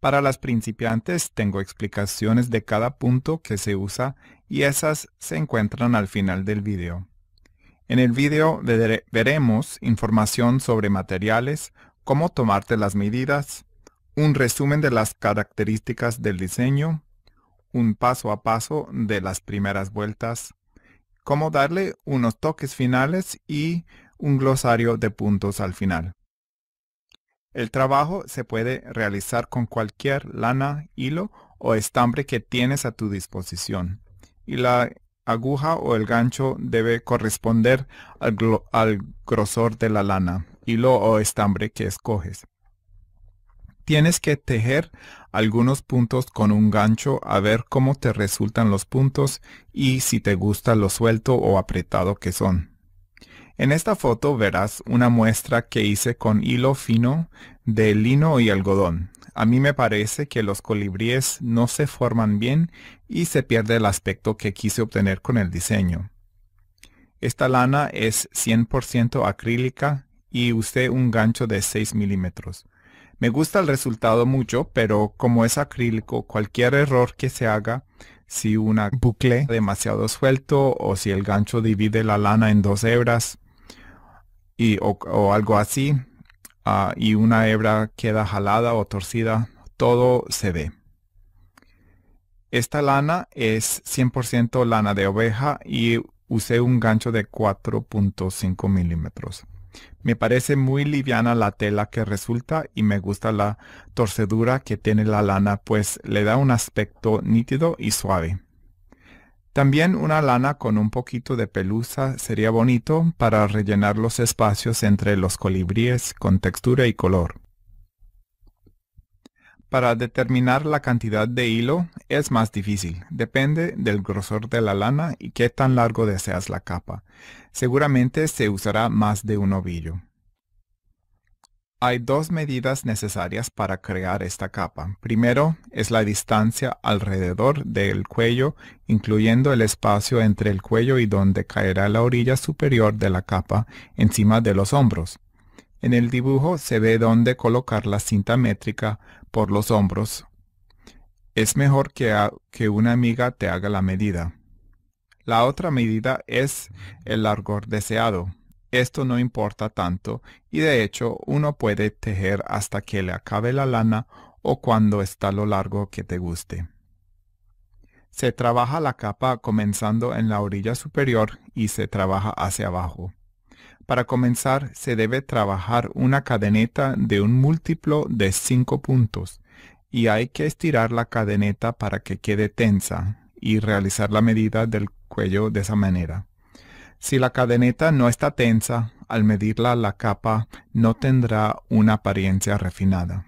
Para las principiantes tengo explicaciones de cada punto que se usa y esas se encuentran al final del video. En el video veremos información sobre materiales, cómo tomarte las medidas, un resumen de las características del diseño, un paso a paso de las primeras vueltas, cómo darle unos toques finales y un glosario de puntos al final. El trabajo se puede realizar con cualquier lana, hilo o estambre que tienes a tu disposición. Y la aguja o el gancho debe corresponder al, grosor de la lana, hilo o estambre que escoges. Tienes que tejer algunos puntos con un gancho a ver cómo te resultan los puntos y si te gusta lo suelto o apretado que son. En esta foto verás una muestra que hice con hilo fino de lino y algodón. A mí me parece que los colibríes no se forman bien y se pierde el aspecto que quise obtener con el diseño. Esta lana es 100% acrílica y usé un gancho de 6 milímetros. Me gusta el resultado mucho, pero como es acrílico, cualquier error que se haga, si una bucle demasiado suelto o si el gancho divide la lana en dos hebras, o, algo así, ah, y una hebra queda jalada o torcida, todo se ve. Esta lana es 100% lana de oveja y usé un gancho de 4.5 milímetros. Me parece muy liviana la tela que resulta y me gusta la torcedura que tiene la lana pues le da un aspecto nítido y suave. También una lana con un poquito de pelusa sería bonito para rellenar los espacios entre los colibríes con textura y color. Para determinar la cantidad de hilo es más difícil, depende del grosor de la lana y qué tan largo deseas la capa. Seguramente se usará más de un ovillo. Hay dos medidas necesarias para crear esta capa. Primero es la distancia alrededor del cuello, incluyendo el espacio entre el cuello y donde caerá la orilla superior de la capa encima de los hombros. En el dibujo se ve dónde colocar la cinta métrica por los hombros. Es mejor que, que una amiga te haga la medida. La otra medida es el largo deseado esto no importa tanto y de hecho uno puede tejer hasta que le acabe la lana o cuando está lo largo que te guste. Se trabaja la capa comenzando en la orilla superior y se trabaja hacia abajo. Para comenzar se debe trabajar una cadeneta de un múltiplo de 5 puntos y hay que estirar la cadeneta para que quede tensa y realizar la medida del cuello de esa manera. Si la cadeneta no está tensa, al medirla la capa no tendrá una apariencia refinada.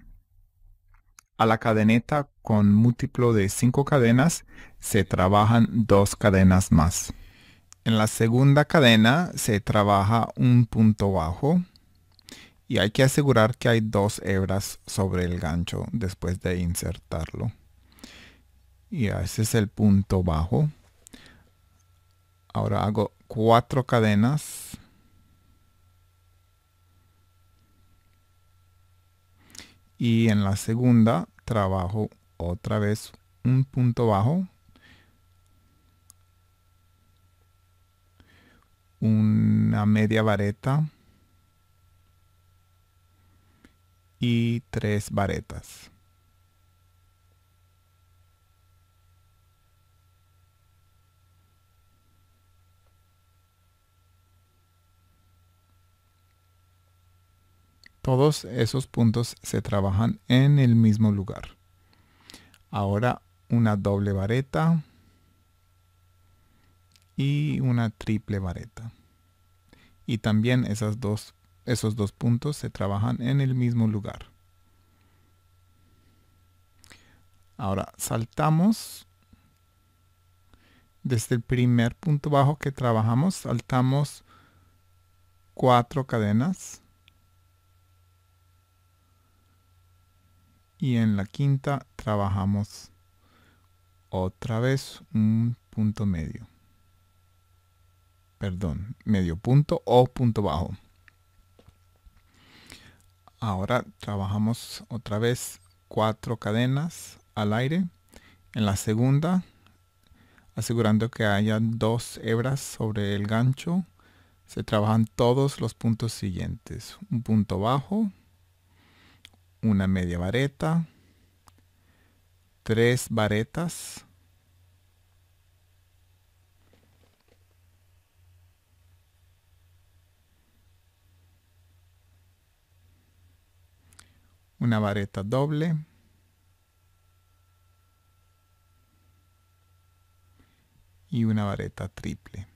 A la cadeneta con múltiplo de 5 cadenas se trabajan dos cadenas más. En la segunda cadena se trabaja un punto bajo y hay que asegurar que hay dos hebras sobre el gancho después de insertarlo. Y ese es el punto bajo. Ahora hago cuatro cadenas. Y en la segunda trabajo otra vez un punto bajo. Una media vareta. Y tres varetas. Todos esos puntos se trabajan en el mismo lugar. Ahora una doble vareta y una triple vareta. Y también dos, esos dos puntos se trabajan en el mismo lugar. Ahora saltamos desde el primer punto bajo que trabajamos, saltamos cuatro cadenas y en la quinta trabajamos otra vez un punto medio. Perdón, medio punto o punto bajo. Ahora trabajamos otra vez cuatro cadenas al aire. En la segunda, asegurando que haya dos hebras sobre el gancho, se trabajan todos los puntos siguientes. Un punto bajo, una media vareta, tres varetas, una vareta doble, y una vareta triple.